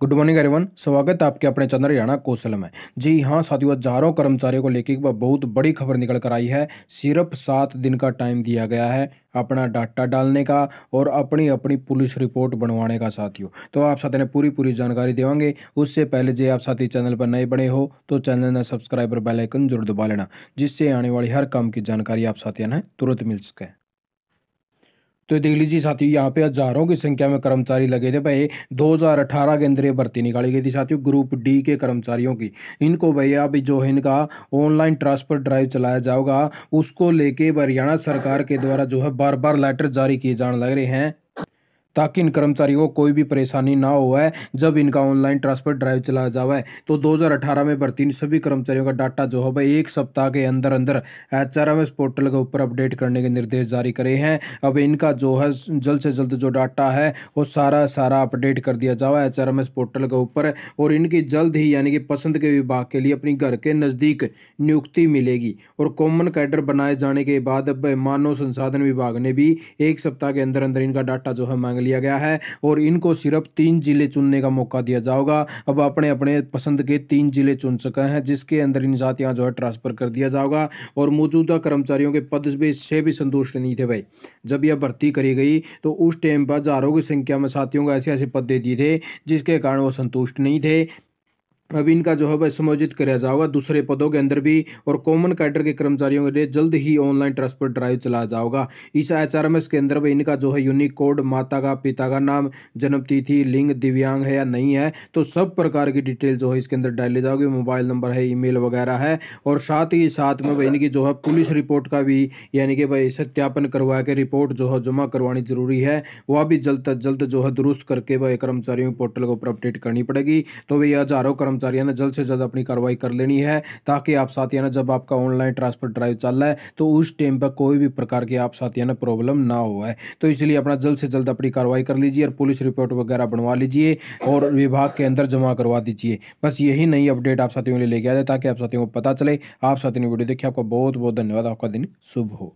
good morning everyone स्वागत है आपके अपने चंद्र हरियाणा कौशल में जी हाँ साथियों हजारों कर्मचारियों को लेकर बहुत बड़ी खबर निकल कर आई है सिर्फ सात दिन का टाइम दिया गया है अपना डाटा डालने का और अपनी अपनी पुलिस रिपोर्ट बनवाने का साथियों तो आप साथी ने पूरी पूरी जानकारी देवेंगे उससे पहले जे आप साथी चैनल पर नए बने हो तो चैनल ने सब्सक्राइब और बेलाइकन जरूर दबा लेना जिससे आने वाली हर काम की जानकारी आप साथियों ने तुरंत मिल सके तो देख लीजिए साथियों यहाँ पे हजारों की संख्या में कर्मचारी लगे थे भाई 2018 के अंदर ये भर्ती निकाली गई थी साथियों ग्रुप डी के कर्मचारियों की इनको भैया अभी जो है इनका ऑनलाइन ट्रांसफर ड्राइव चलाया जाएगा उसको लेके हरियाणा सरकार के द्वारा जो है बार बार लेटर जारी किए जाने लग रहे हैं ताकि इन कर्मचारियों को कोई भी परेशानी ना हो जब इनका ऑनलाइन ट्रांसफर ड्राइव चलाया जाए तो 2018 में भर्ती सभी कर्मचारियों का डाटा जो है भाई एक सप्ताह के अंदर अंदर एच आर पोर्टल के ऊपर अपडेट करने के निर्देश जारी करे हैं अब इनका जो है जल्द से जल्द जो डाटा है वो सारा सारा अपडेट कर दिया जावा एच आर पोर्टल के ऊपर और इनकी जल्द ही यानी कि पसंद के विभाग के लिए अपनी घर के नज़दीक नियुक्ति मिलेगी और कॉमन कैडर बनाए जाने के बाद मानव संसाधन विभाग ने भी एक सप्ताह के अंदर अंदर इनका डाटा जो है मांग लिया गया है और इनको सिर्फ तीन जिले चुनने का मौका दिया जाएगा अब अपने अपने पसंद के तीन जिले चुन सके हैं जिसके अंदर इन साथियाँ जो है ट्रांसफ़र कर दिया जाएगा और मौजूदा कर्मचारियों के पद भी से भी संतुष्ट नहीं थे भाई जब यह भर्ती करी गई तो उस टाइम पर हज़ारों की संख्या में साथियों को ऐसे ऐसे पद दे दिए थे जिसके कारण वो संतुष्ट नहीं थे अब इनका जो है वह समायोजित कराया जाएगा दूसरे पदों के अंदर भी और कॉमन कैडर के कर्मचारियों के लिए जल्द ही ऑनलाइन ट्रांसफर ड्राइव चलाया जाएगा इस एच के अंदर भी इनका जो है यूनिक कोड माता का पिता का नाम जन्म तिथि लिंग दिव्यांग है या नहीं है तो सब प्रकार की डिटेल जो है इसके अंदर डाली जाओगी मोबाइल नंबर है मेल वगैरह है और साथ ही साथ में भाई इनकी जो है पुलिस रिपोर्ट का भी यानी कि भाई सत्यापन करवा के रिपोर्ट जो है जमा करवानी जरूरी है वह भी जल्द अज जल्द जो है दुरुस्त करके भाई कर्मचारियों पोर्टल के ऊपर अपडेट करनी पड़ेगी तो भाई हजारों कर्मचारी ने जल्द से जल्द अपनी कार्रवाई कर लेनी है ताकि आप ने जब आपका ऑनलाइन ट्रांसफर ड्राइव चल रहा है तो उस टाइम पर कोई भी प्रकार की आप ने प्रॉब्लम ना हो है तो इसलिए अपना जल्द से जल्द अपनी कार्रवाई कर लीजिए और पुलिस रिपोर्ट वगैरह बनवा लीजिए और विभाग के अंदर जमा करवा दीजिए बस यही नई अपडेट आप साथियों के लिए लेके जाए ताकि आप साथियों को पता चले आप साथियों ने वीडियो देखिए आपका बहुत बहुत धन्यवाद आपका दिन शुभ हो